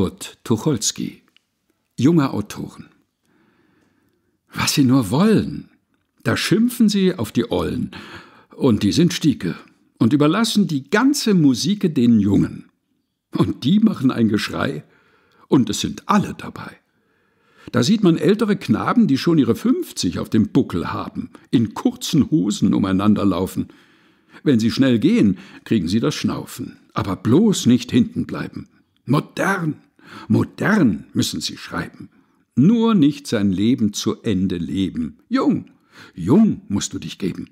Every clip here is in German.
Kurt Tucholsky. Junge Autoren. Was Sie nur wollen, da schimpfen Sie auf die Ollen, und die sind Stieke, und überlassen die ganze Musik den Jungen. Und die machen ein Geschrei, und es sind alle dabei. Da sieht man ältere Knaben, die schon ihre 50 auf dem Buckel haben, in kurzen Hosen umeinanderlaufen. Wenn sie schnell gehen, kriegen sie das Schnaufen, aber bloß nicht hinten bleiben. Modern, Modern müssen Sie schreiben. Nur nicht sein Leben zu Ende leben. Jung, jung musst du dich geben.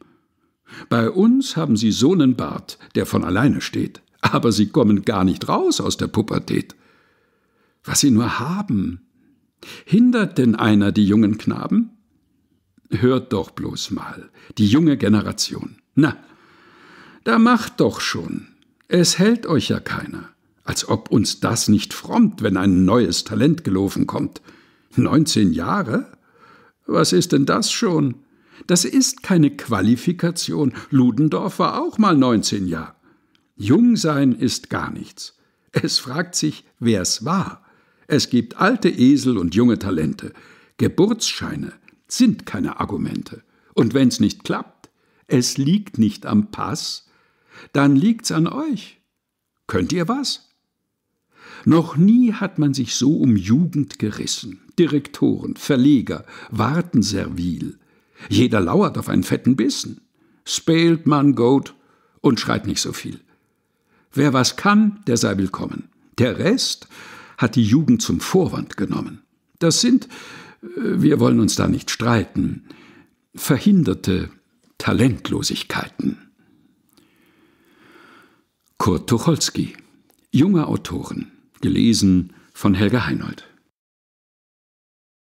Bei uns haben Sie so nen Bart, der von alleine steht, aber Sie kommen gar nicht raus aus der Pubertät. Was Sie nur haben. Hindert denn einer die jungen Knaben? Hört doch bloß mal, die junge Generation. Na, da macht doch schon. Es hält euch ja keiner als ob uns das nicht frommt, wenn ein neues Talent gelaufen kommt. Neunzehn Jahre? Was ist denn das schon? Das ist keine Qualifikation. Ludendorff war auch mal neunzehn Jahre. Jung sein ist gar nichts. Es fragt sich, wer es war. Es gibt alte Esel und junge Talente. Geburtsscheine sind keine Argumente. Und wenn's nicht klappt, es liegt nicht am Pass, dann liegt's an euch. Könnt ihr was? Noch nie hat man sich so um Jugend gerissen. Direktoren, Verleger, warten servil. Jeder lauert auf einen fetten Bissen. Spält man Goat und schreit nicht so viel. Wer was kann, der sei willkommen. Der Rest hat die Jugend zum Vorwand genommen. Das sind, äh, wir wollen uns da nicht streiten, verhinderte Talentlosigkeiten. Kurt Tucholsky, junger Autoren gelesen von Helga Heinold.